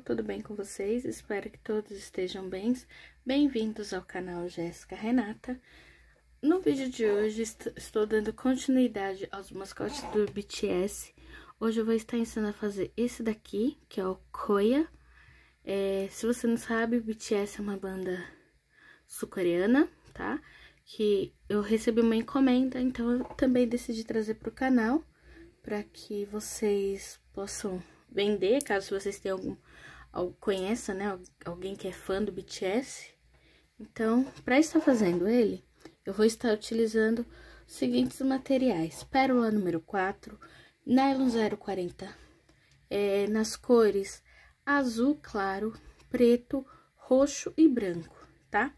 tudo bem com vocês? Espero que todos estejam bem. Bem-vindos ao canal Jéssica Renata. No vídeo de hoje estou dando continuidade aos mascotes do BTS. Hoje eu vou estar ensinando a fazer esse daqui, que é o Koya. É, se você não sabe, o BTS é uma banda sul-coreana, tá? Que eu recebi uma encomenda, então eu também decidi trazer para o canal para que vocês possam vender, caso vocês tenham algum conheça, né? Alguém que é fã do BTS. Então, para estar fazendo ele, eu vou estar utilizando os seguintes materiais. Pérola número 4, nylon 040, é, nas cores azul claro, preto, roxo e branco, tá?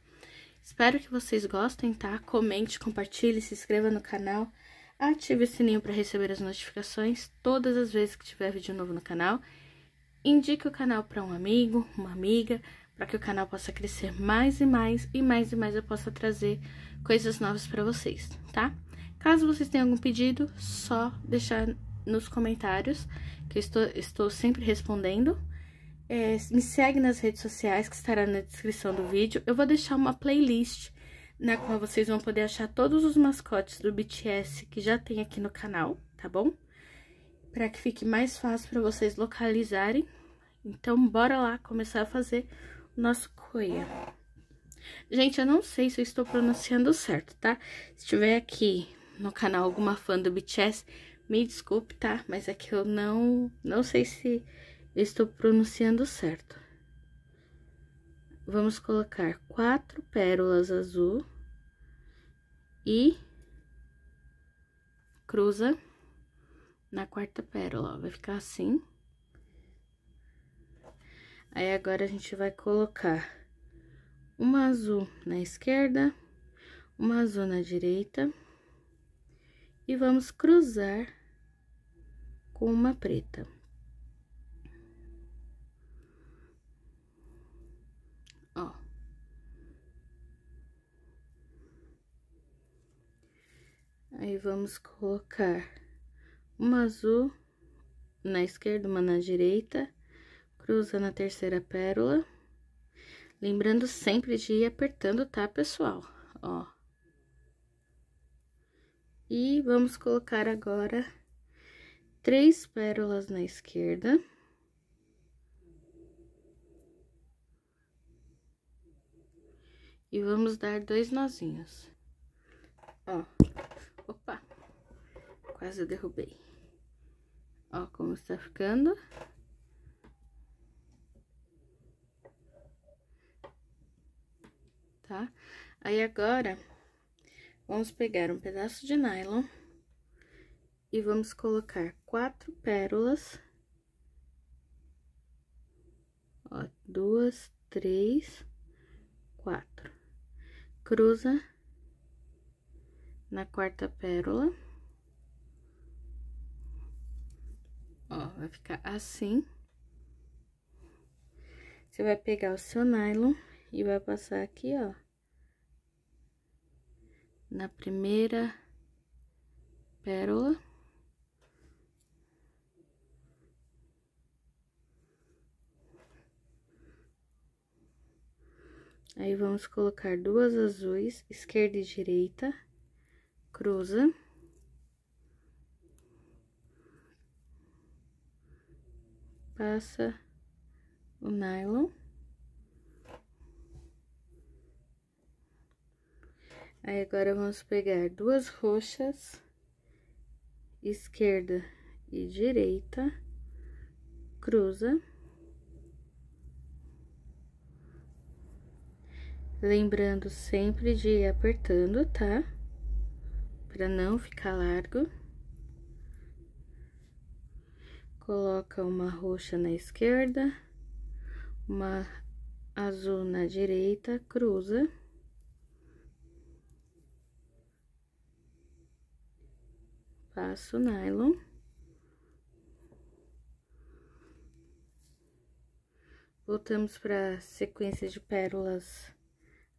Espero que vocês gostem, tá? Comente, compartilhe, se inscreva no canal, ative o sininho para receber as notificações todas as vezes que tiver vídeo novo no canal. Indique o canal para um amigo, uma amiga, para que o canal possa crescer mais e mais e mais e mais eu possa trazer coisas novas para vocês, tá? Caso vocês tenham algum pedido, só deixar nos comentários, que eu estou, estou sempre respondendo. É, me segue nas redes sociais, que estará na descrição do vídeo. Eu vou deixar uma playlist na qual vocês vão poder achar todos os mascotes do BTS que já tem aqui no canal, tá bom? para que fique mais fácil para vocês localizarem. Então, bora lá começar a fazer o nosso coia. Gente, eu não sei se eu estou pronunciando certo, tá? Se tiver aqui no canal alguma fã do BTS, me desculpe, tá? Mas é que eu não, não sei se eu estou pronunciando certo. Vamos colocar quatro pérolas azul e cruza na quarta pérola, ó, vai ficar assim. Aí, agora, a gente vai colocar uma azul na esquerda, uma azul na direita. E vamos cruzar com uma preta. Aí, vamos colocar uma azul na esquerda, uma na direita, cruza na terceira pérola. Lembrando sempre de ir apertando, tá, pessoal? Ó. E vamos colocar agora três pérolas na esquerda. E vamos dar dois nozinhos. Ó. Opa! Quase derrubei. Ó como está ficando. Tá? Aí agora, vamos pegar um pedaço de nylon e vamos colocar quatro pérolas. Ó, duas, três, quatro. Cruza na quarta pérola. Ó, vai ficar assim. Você vai pegar o seu nylon e vai passar aqui, ó. Na primeira pérola. Aí, vamos colocar duas azuis, esquerda e direita, cruza. passa o nylon. Aí, agora, vamos pegar duas roxas, esquerda e direita, cruza. Lembrando sempre de ir apertando, tá? Pra não ficar largo coloca uma roxa na esquerda, uma azul na direita, cruza. Passo nylon. Voltamos para sequência de pérolas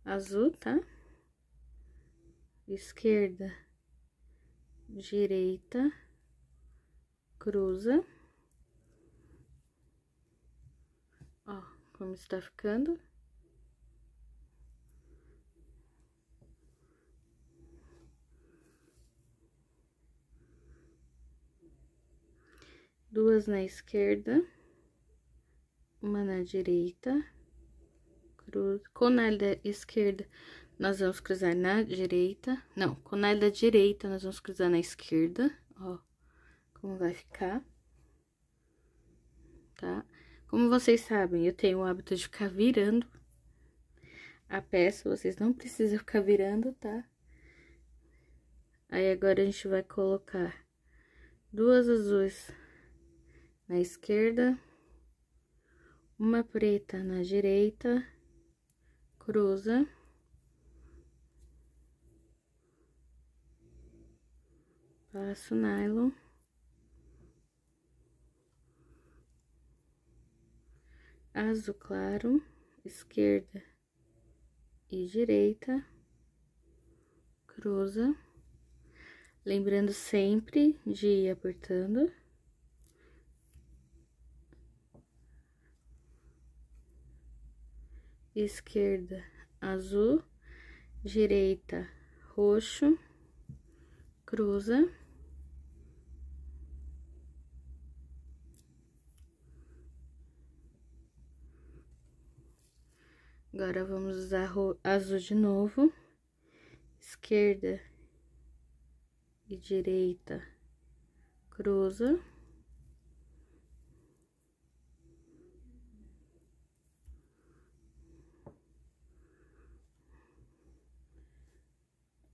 azul, tá? Esquerda, direita, cruza. como está ficando. Duas na esquerda, uma na direita, cruz, conalha esquerda, nós vamos cruzar na direita, não, conalha direita, nós vamos cruzar na esquerda, ó, como vai ficar, tá? Como vocês sabem, eu tenho o hábito de ficar virando a peça, vocês não precisam ficar virando, tá? Aí agora a gente vai colocar duas azuis na esquerda, uma preta na direita, cruza. Passo nylon. azul claro, esquerda e direita, cruza, lembrando sempre de ir apertando. Esquerda, azul, direita, roxo, cruza. Agora, vamos usar azul de novo. Esquerda e direita, cruza.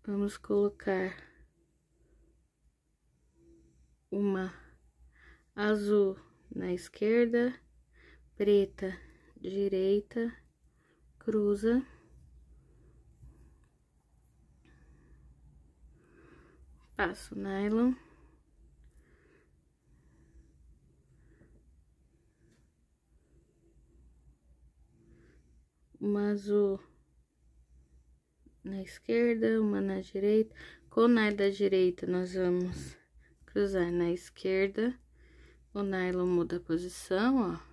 Vamos colocar uma azul na esquerda, preta, direita, cruza. Passo nylon. Uma azul na esquerda, uma na direita. Com o nylon da direita, nós vamos cruzar na esquerda. O nylon muda a posição, ó.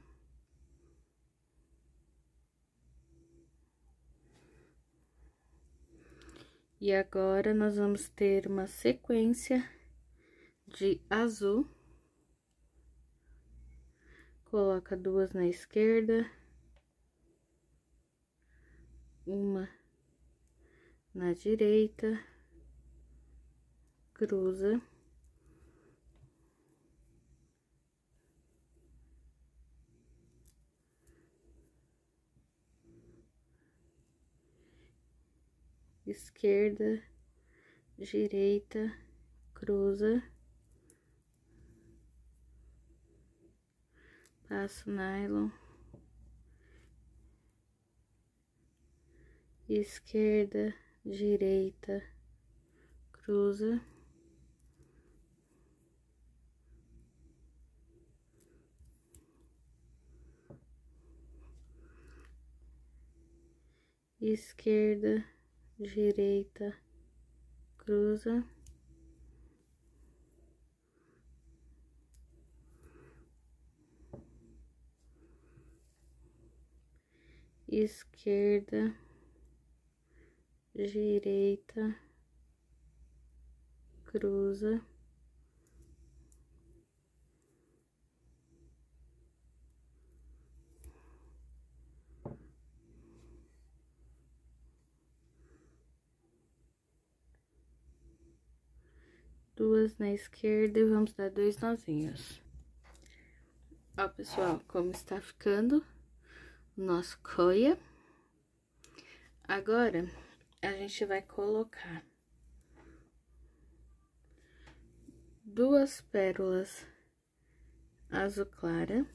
E agora, nós vamos ter uma sequência de azul. Coloca duas na esquerda. Uma na direita. Cruza. esquerda, direita, cruza, passo nylon, esquerda, direita, cruza. esquerda, direita, cruza. Esquerda, direita, cruza. duas na esquerda e vamos dar dois nozinhos. Ó, pessoal, como está ficando o nosso coia. Agora, a gente vai colocar duas pérolas azul clara.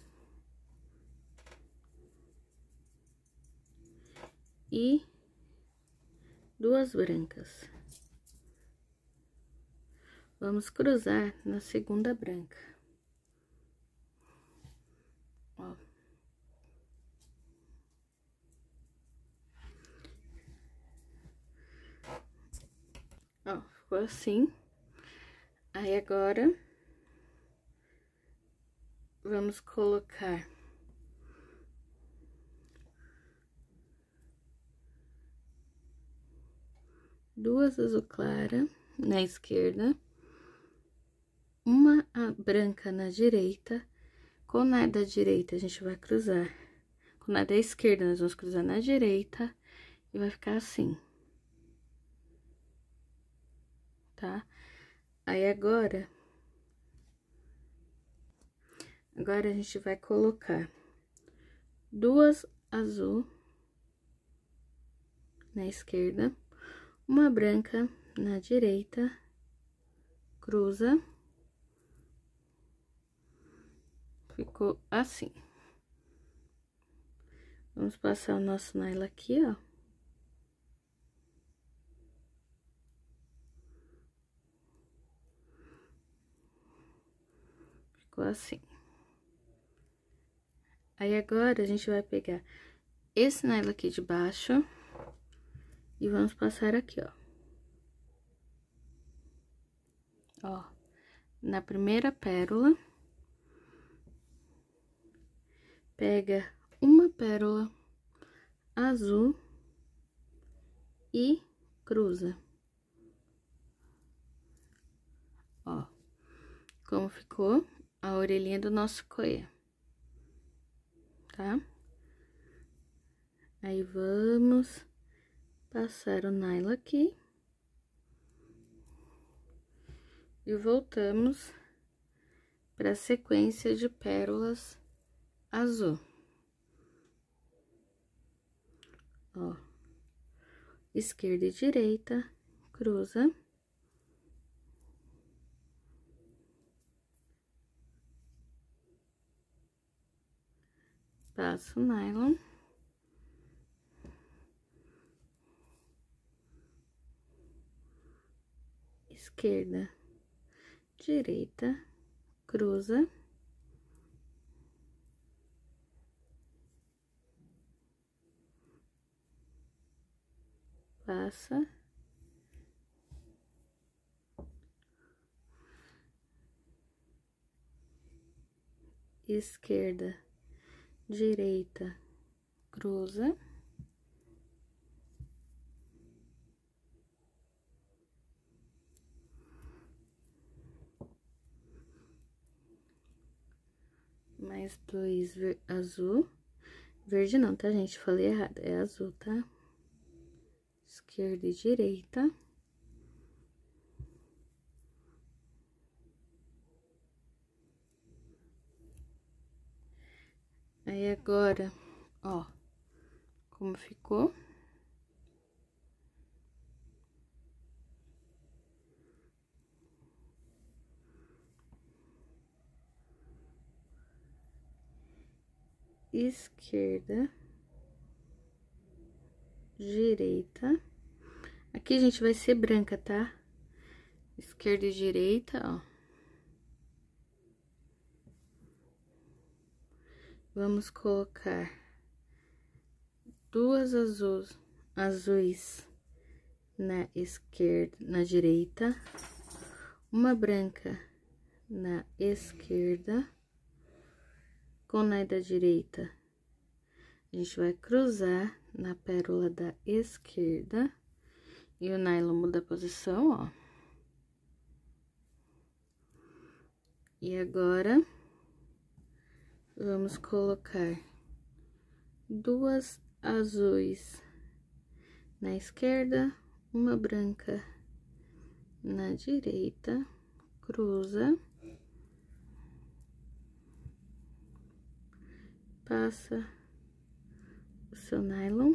E duas brancas. Vamos cruzar na segunda branca. Ó. Ó, ficou assim. Aí, agora, vamos colocar... duas azul clara na esquerda a branca na direita. Com nada direita, a gente vai cruzar. Com nada esquerda, nós vamos cruzar na direita. E vai ficar assim. Tá? Aí, agora... Agora, a gente vai colocar duas azul na esquerda, uma branca na direita, cruza Ficou assim. Vamos passar o nosso nylon aqui, ó. Ficou assim. Aí, agora, a gente vai pegar esse nylon aqui de baixo e vamos passar aqui, ó. Ó, na primeira pérola. pega uma pérola azul e cruza. Ó, como ficou a orelhinha do nosso coelho, tá? Aí, vamos passar o nylon aqui. E voltamos para a sequência de pérolas azul. Ó, esquerda e direita, cruza. Passo nylon. Esquerda, direita, cruza. passa. Esquerda, direita, cruza. mais dois azul. Verde não, tá, gente? Falei errado. É azul, tá? esquerda e direita. Aí, agora, ó, como ficou. Esquerda direita. Aqui, gente, vai ser branca, tá? Esquerda e direita, ó. Vamos colocar duas azuis, azuis na esquerda, na direita, uma branca na esquerda, com na da direita. A gente vai cruzar na pérola da esquerda e o nylon muda a posição, ó. E agora, vamos colocar duas azuis na esquerda, uma branca na direita, cruza, passa seu nylon.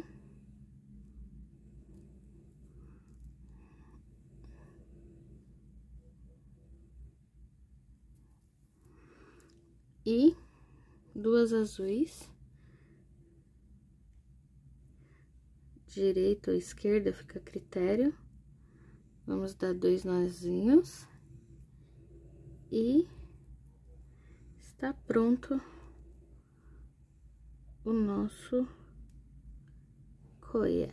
E duas azuis. Direita ou esquerda fica a critério. Vamos dar dois nozinhos. E está pronto o nosso Koya.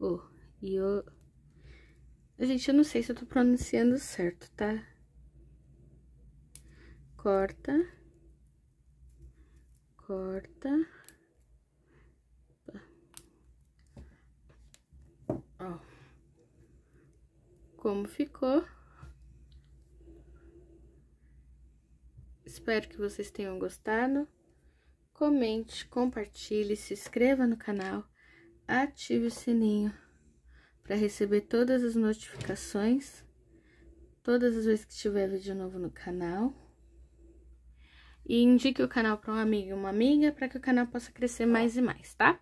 O Yo. Gente, eu não sei se eu tô pronunciando certo, tá? Corta. Corta. Ó. Como ficou. Espero que vocês tenham gostado comente, compartilhe, se inscreva no canal, ative o sininho para receber todas as notificações, todas as vezes que tiver vídeo novo no canal. E indique o canal para um amigo e uma amiga para que o canal possa crescer mais e mais, tá?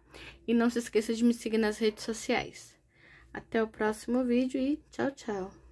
E não se esqueça de me seguir nas redes sociais. Até o próximo vídeo e tchau, tchau!